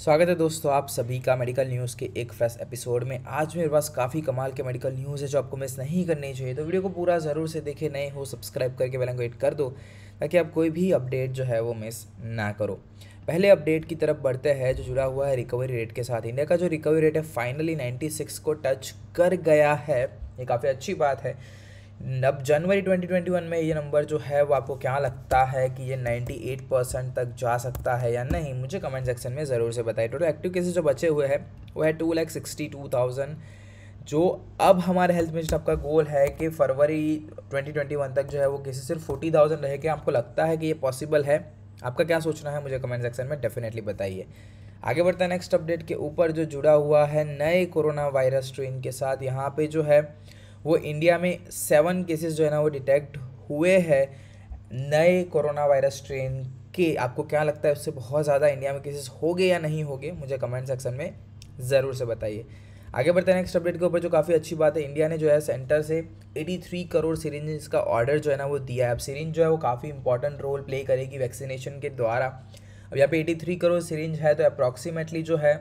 स्वागत है दोस्तों आप सभी का मेडिकल न्यूज़ के एक फ्रेश एपिसोड में आज मेरे पास काफ़ी कमाल के मेडिकल न्यूज़ है जो आपको मिस नहीं करनी चाहिए तो वीडियो को पूरा ज़रूर से देखें नए हो सब्सक्राइब करके बेल आइकन कर दो ताकि आप कोई भी अपडेट जो है वो मिस ना करो पहले अपडेट की तरफ बढ़ते हैं जो जुड़ा हुआ है रिकवरी रेट के साथ इंडिया का जो रिकवरी रेट है फाइनली सिक्स को टच कर गया है ये काफ़ी अच्छी बात है अब जनवरी 2021 में ये नंबर जो है वो आपको क्या लगता है कि ये 98 परसेंट तक जा सकता है या नहीं मुझे कमेंट सेक्शन में ज़रूर से बताइए टोटल एक्टिव केसेस जो बचे हुए हैं वो है two lakh sixty two thousand जो अब हमारे हेल्थ मिनिस्टर का गोल है कि फरवरी 2021 तक जो है वो केसेस सिर्फ फोर्टी थाउजेंड रहे कि आपको लगता है कि ये पॉसिबल है आपका क्या सोचना है मुझे कमेंट सेक्शन में डेफिनेटली बताइए आगे बढ़ते हैं नेक्स्ट अपडेट के ऊपर जो जुड़ा हुआ है नए कोरोना वायरस स्ट्रेन के साथ यहाँ पे जो है वो इंडिया में सेवन केसेस जो है ना वो डिटेक्ट हुए हैं नए कोरोना वायरस स्ट्रेन के आपको क्या लगता है उससे बहुत ज़्यादा इंडिया में केसेस हो गए या नहीं हो गए मुझे कमेंट सेक्शन में ज़रूर से बताइए आगे बढ़ते हैं नेक्स्ट अपडेट के ऊपर जो काफ़ी अच्छी बात है इंडिया ने जो है सेंटर से 83 करोड़ सीरेंज का ऑर्डर जो है ना वो दिया है अब सीरेंज जो है वो काफ़ी इंपॉर्टेंट रोल प्ले करेगी वैक्सीनेशन के द्वारा अब यहाँ पे 83 करोड़ सीरेंज है तो अप्रॉक्सीमेटली जो है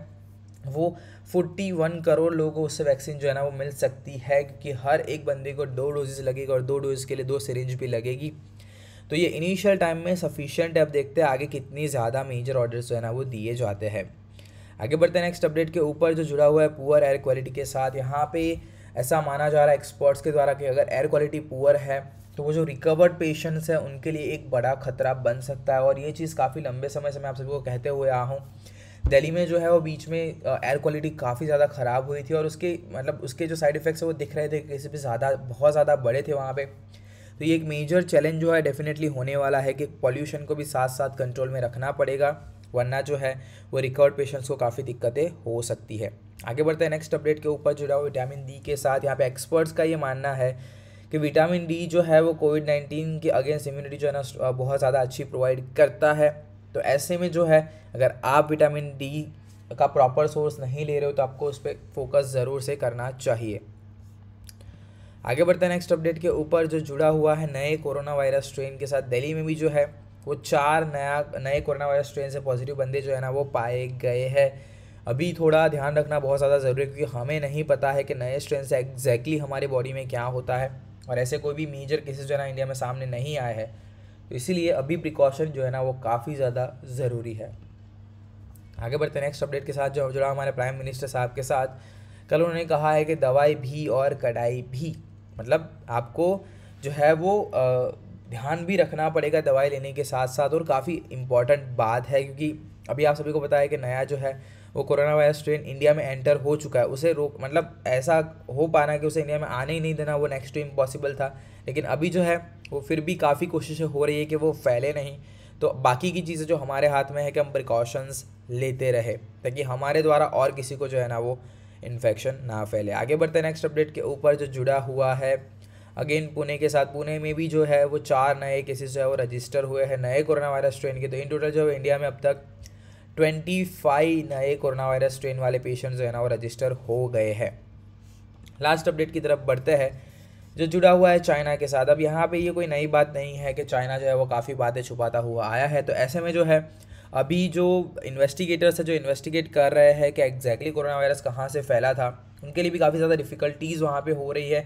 वो 41 करोड़ लोगों को उससे वैक्सीन जो है ना वो मिल सकती है क्योंकि हर एक बंदे को दो डोजेज लगेगी और दो डोज के लिए दो सिरिंज भी लगेगी तो ये इनिशियल टाइम में सफिशियंट है अब देखते हैं आगे कितनी ज़्यादा मेजर ऑर्डर्स जो है ना वो दिए जाते हैं आगे बढ़ते हैं नेक्स्ट अपडेट के ऊपर जो जुड़ा हुआ है पुअर एयर क्वालिटी के साथ यहाँ पे ऐसा माना जा रहा है एक्सपर्ट्स के द्वारा कि अगर एयर क्वालिटी पुअर है तो वो जो रिकवर्ड पेशेंट्स हैं उनके लिए एक बड़ा खतरा बन सकता है और ये चीज़ काफ़ी लंबे समय से मैं आप सभी को कहते हुए आ हूँ दिल्ली में जो है वो बीच में एयर क्वालिटी काफ़ी ज़्यादा ख़राब हुई थी और उसके मतलब उसके जो साइड इफ़ेक्ट्स वो दिख रहे थे किसी भी ज़्यादा बहुत ज़्यादा बड़े थे वहाँ पर तो ये एक मेजर चैलेंज जो है डेफिनेटली होने वाला है कि पॉल्यूशन को भी साथ साथ कंट्रोल में रखना पड़ेगा वरना जो है वो रिकवर्ड पेशेंट्स को काफ़ी दिक्कतें हो सकती है आगे बढ़ते हैं नेक्स्ट अपडेट के ऊपर जुड़ा हुआ विटामिन डी के साथ यहाँ पे एक्सपर्ट्स का ये मानना है कि विटामिन डी जो है वो कोविड नाइन्टीन के अगेंस्ट इम्यूनिटी जो है ना बहुत ज़्यादा अच्छी प्रोवाइड करता है तो ऐसे में जो है अगर आप विटामिन डी का प्रॉपर सोर्स नहीं ले रहे हो तो आपको उस पर फोकस ज़रूर से करना चाहिए आगे बढ़ते हैं नेक्स्ट अपडेट के ऊपर जो जुड़ा हुआ है नए कोरोना वायरस स्ट्रेन के साथ दिल्ली में भी जो है वो चार नया नए कोरोना वायरस स्ट्रेन से पॉजिटिव बंदे जो है ना वो पाए गए हैं अभी थोड़ा ध्यान रखना बहुत ज़्यादा ज़रूरी है क्योंकि हमें नहीं पता है कि नए स्ट्रेन से एग्जैक्टली हमारे बॉडी में क्या होता है और ऐसे कोई भी मेजर केसेस जो है ना इंडिया में सामने नहीं आए हैं तो इसीलिए अभी प्रिकॉशन जो है ना वो काफ़ी ज़्यादा ज़रूरी है आगे बढ़ते नेक्स्ट अपडेट के साथ जो जुड़ा हमारे प्राइम मिनिस्टर साहब के साथ कल उन्होंने कहा है कि दवाई भी और कढ़ाई भी मतलब आपको जो है वो ध्यान भी रखना पड़ेगा दवाई लेने के साथ साथ और काफ़ी इम्पॉर्टेंट बात है क्योंकि अभी आप सभी को पता है कि नया जो है वो कोरोना वायरस स्ट्रेन इंडिया में एंटर हो चुका है उसे रोक मतलब ऐसा हो पाना कि उसे इंडिया में आने ही नहीं देना वो नेक्स्ट टू इम्पॉसिबल था लेकिन अभी जो है वो फिर भी काफ़ी कोशिशें हो रही है कि वो फैले नहीं तो बाकी की चीज़ें जो हमारे हाथ में है कि हम प्रिकॉशंस लेते रहे ताकि हमारे द्वारा और किसी को जो है ना वो इन्फेक्शन ना फैले आगे बढ़ते नेक्स्ट अपडेट के ऊपर जो जुड़ा हुआ है अगेन पुणे के साथ पुणे में भी जो है वो चार नए केसेस जो है वो रजिस्टर हुए हैं नए कोरोना वायरस स्ट्रेन के तो इन टोटल जो है इंडिया में अब तक ट्वेंटी फाइव नए कोरोना वायरस स्ट्रेन वाले पेशेंट जो है ना वो रजिस्टर हो गए हैं लास्ट अपडेट की तरफ बढ़ते हैं जो जुड़ा हुआ है चाइना के साथ अब यहाँ पे ये कोई नई बात नहीं है कि चाइना जो है वो काफ़ी बातें छुपाता हुआ आया है तो ऐसे में जो है अभी जो इन्वेस्टिगेटर्स है जो इन्वेस्टिगेट कर रहे हैं कि एग्जैक्टली कोरोना वायरस कहाँ से फैला था उनके लिए भी काफ़ी ज़्यादा डिफ़िकल्टीज़ वहाँ पर हो रही है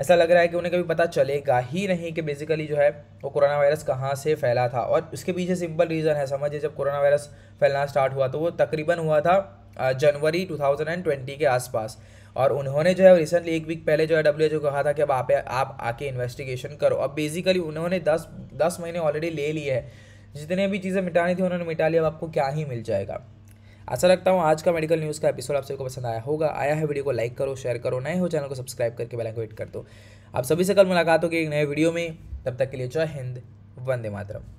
ऐसा लग रहा है कि उन्हें कभी पता चलेगा ही नहीं कि बेसिकली जो है वो कोरोना वायरस कहाँ से फैला था और उसके पीछे सिंपल रीज़न है समझिए जब कोरोना वायरस फैलना स्टार्ट हुआ तो वो तकरीबन हुआ था जनवरी 2020 के आसपास और उन्होंने जो है रिसेंटली एक वीक पहले जो है डब्ल्यू एच कहा था कि अब आप आप आके इन्वेस्टिगेशन करो अब बेसिकली उन्होंने दस दस महीने ऑलरेडी ले लिए है जितने भी चीज़ें मिटानी थी उन्होंने मिटा लिया अब आपको क्या ही मिल जाएगा आशा रखता हूँ आज का मेडिकल न्यूज़ का एपिसोड आप सबको पसंद आया होगा आया है वीडियो को लाइक करो शेयर करो नए हो चैनल को सब्सक्राइब करके बेल को वेट कर दो आप सभी से कल मुलाकात होगी एक नए वीडियो में तब तक के लिए जय हिंद वंदे मातरम